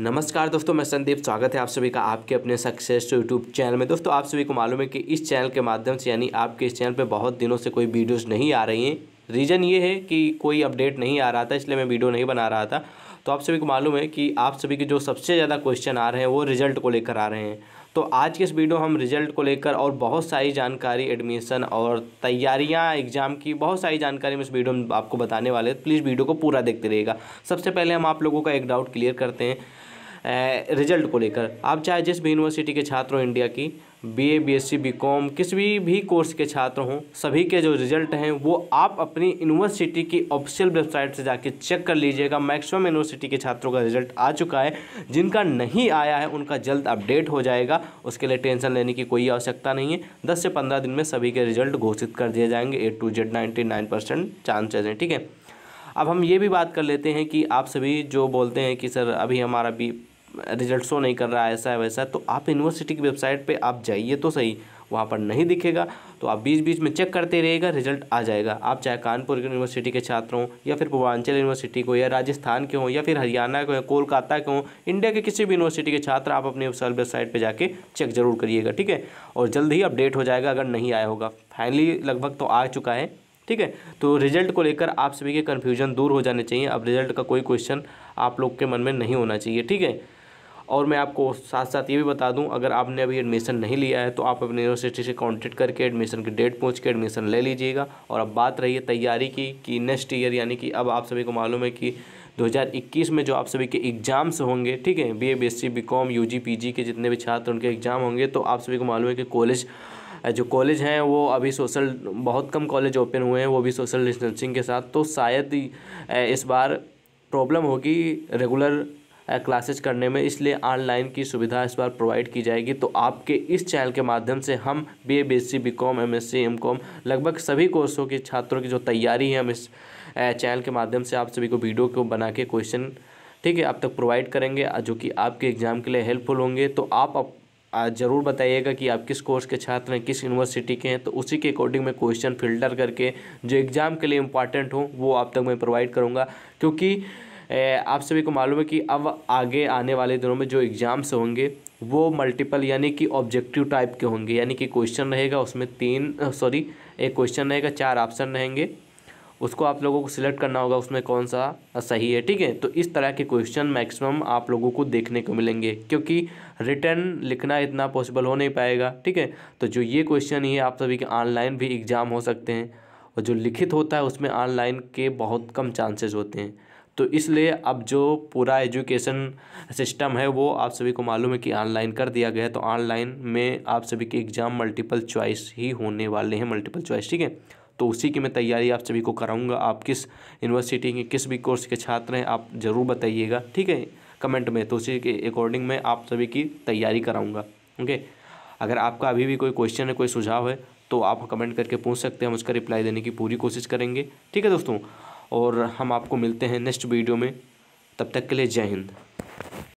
नमस्कार दोस्तों मैं संदीप स्वागत है आप सभी का आपके अपने सक्सेस यूट्यूब चैनल में दोस्तों आप सभी को मालूम है कि इस चैनल के माध्यम से यानी आपके इस चैनल पे बहुत दिनों से कोई वीडियोस नहीं आ रही हैं रीज़न ये है कि कोई अपडेट नहीं आ रहा था इसलिए मैं वीडियो नहीं बना रहा था तो आप सभी को मालूम है कि आप सभी के जो सबसे ज़्यादा क्वेश्चन आ रहे हैं वो रिजल्ट को लेकर आ रहे हैं तो आज के इस वीडियो हम रिजल्ट को लेकर और बहुत सारी जानकारी एडमिशन और तैयारियाँ एग्ज़ाम की बहुत सारी जानकारी हम इस वीडियो में आपको बताने वाले हैं प्लीज़ वीडियो को पूरा देखते रहिएगा सबसे पहले हम आप लोगों का एक डाउट क्लियर करते हैं रिजल्ट को लेकर आप चाहे जिस भी यूनिवर्सिटी के छात्र हों इंडिया की B A B S C B com किसी भी, भी कोर्स के छात्र हों सभी के जो रिजल्ट हैं वो आप अपनी यूनिवर्सिटी की ऑफिशियल वेबसाइट से जाके चेक कर लीजिएगा मैक्सिमम यूनिवर्सिटी के छात्रों का रिजल्ट आ चुका है जिनका नहीं आया है उनका जल्द अपडेट हो जाएगा उसके लिए टेंशन लेने की कोई आवश्यकता नहीं है दस से पंद्रह दिन में सभी के रिजल्ट घोषित कर दिए जाएंगे A to Z ninety nine percent chances हैं ठीक है अब हम ये भी बात कर लेते हैं कि आप सभी जो बोलते हैं कि सर अभी हमारा भी रिजल्ट शो नहीं कर रहा है ऐसा है वैसा है तो आप यूनिवर्सिटी की वेबसाइट पे आप जाइए तो सही वहाँ पर नहीं दिखेगा तो आप बीच बीच में चेक करते रहिएगा रिजल्ट आ जाएगा आप चाहे कानपुर यूनिवर्सिटी के छात्र हों या फिर पूर्वांचल यूनिवर्सिटी को या राजस्थान के हों या फिर हरियाणा के हों कोलकाता के हों इंडिया के किसी भी यूनिवर्सिटी के छात्र आप अपनी वेबसाइट पर जाके चेक जरूर करिएगा ठीक है और जल्द ही अपडेट हो जाएगा अगर नहीं आया होगा फाइनली लगभग तो आ चुका है ठीक है तो रिजल्ट को लेकर आप सभी के कन्फ्यूजन दूर हो जाने चाहिए अब रिजल्ट का कोई क्वेश्चन आप लोग के मन में नहीं होना चाहिए ठीक है और मैं आपको साथ साथ ये भी बता दूं अगर आपने अभी एडमिशन नहीं लिया है तो आप अपनी यूनिवर्सिटी से कांटेक्ट करके एडमिशन की डेट पूछ के एडमिशन ले लीजिएगा और अब बात रही है तैयारी की कि नेक्स्ट ईयर यानी कि अब आप सभी को मालूम है कि 2021 में जो आप सभी के एग्ज़ाम्स होंगे ठीक है B A B S C B com U G P G के जितने भी छात्र उनके एग्ज़ाम होंगे तो आप सभी को मालूम है कि कॉलेज जो कॉलेज हैं वो अभी सोशल बहुत कम कॉलेज ओपन हुए हैं वो भी सोशल डिस्टेंसिंग के साथ तो शायद इस बार प्रॉब्लम होगी रेगुलर क्लासेज करने में इसलिए ऑनलाइन की सुविधा इस बार प्रोवाइड की जाएगी तो आपके इस चैनल के माध्यम से हम B A B S C B com M S C M com लगभग सभी कोर्सों के छात्रों की जो तैयारी है हम इस चैनल के माध्यम से आप सभी को वीडियो को बना के क्वेश्चन ठीक है आप तक प्रोवाइड करेंगे जो कि आपके एग्ज़ाम के लिए हेल्पफुल होंगे तो आप आज ज़रूर बताइएगा कि आप किस कोर्स के छात्र हैं किस यूनिवर्सिटी के हैं तो उसी के अकॉर्डिंग मैं क्वेश्चन फिल्टर करके जो एग्ज़ाम के लिए इंपॉर्टेंट हो वो आप तक मैं प्रोवाइड करूँगा क्योंकि आप सभी को मालूम है कि अब आगे आने वाले दिनों में जो एग्ज़ाम्स होंगे वो मल्टीपल यानी कि ऑब्जेक्टिव टाइप के होंगे यानी कि क्वेश्चन रहेगा उसमें तीन सॉरी एक क्वेश्चन रहेगा चार ऑप्शन रहेंगे उसको आप लोगों को सिलेक्ट करना होगा उसमें कौन सा सही है ठीक है तो इस तरह के क्वेश्चन मैक्सिमम आप लोगों को देखने को मिलेंगे क्योंकि रिटर्न लिखना इतना पॉसिबल हो नहीं पाएगा ठीक है तो जो ये क्वेश्चन ही है आप सभी के ऑनलाइन भी एग्ज़ाम हो सकते हैं और जो लिखित होता है उसमें ऑनलाइन के बहुत कम चांसेस होते हैं तो इसलिए अब जो पूरा एजुकेशन सिस्टम है वो आप सभी को मालूम है कि ऑनलाइन कर दिया गया है तो ऑनलाइन में आप सभी के एग्ज़ाम मल्टीपल चॉइस ही होने वाले हैं मल्टीपल चॉइस ठीक है तो उसी की मैं तैयारी आप सभी को कराऊंगा आप किस यूनिवर्सिटी के किस भी कोर्स के छात्र हैं आप ज़रूर बताइएगा ठीक है कमेंट में तो उसी के अकॉर्डिंग मैं आप सभी की तैयारी कराऊँगा ओके अगर आपका अभी भी कोई क्वेश्चन है कोई सुझाव है तो आप कमेंट करके पूछ सकते हैं हम उसका रिप्लाई देने की पूरी कोशिश करेंगे ठीक है दोस्तों और हम आपको मिलते हैं नेक्स्ट वीडियो में तब तक के लिए जय हिंद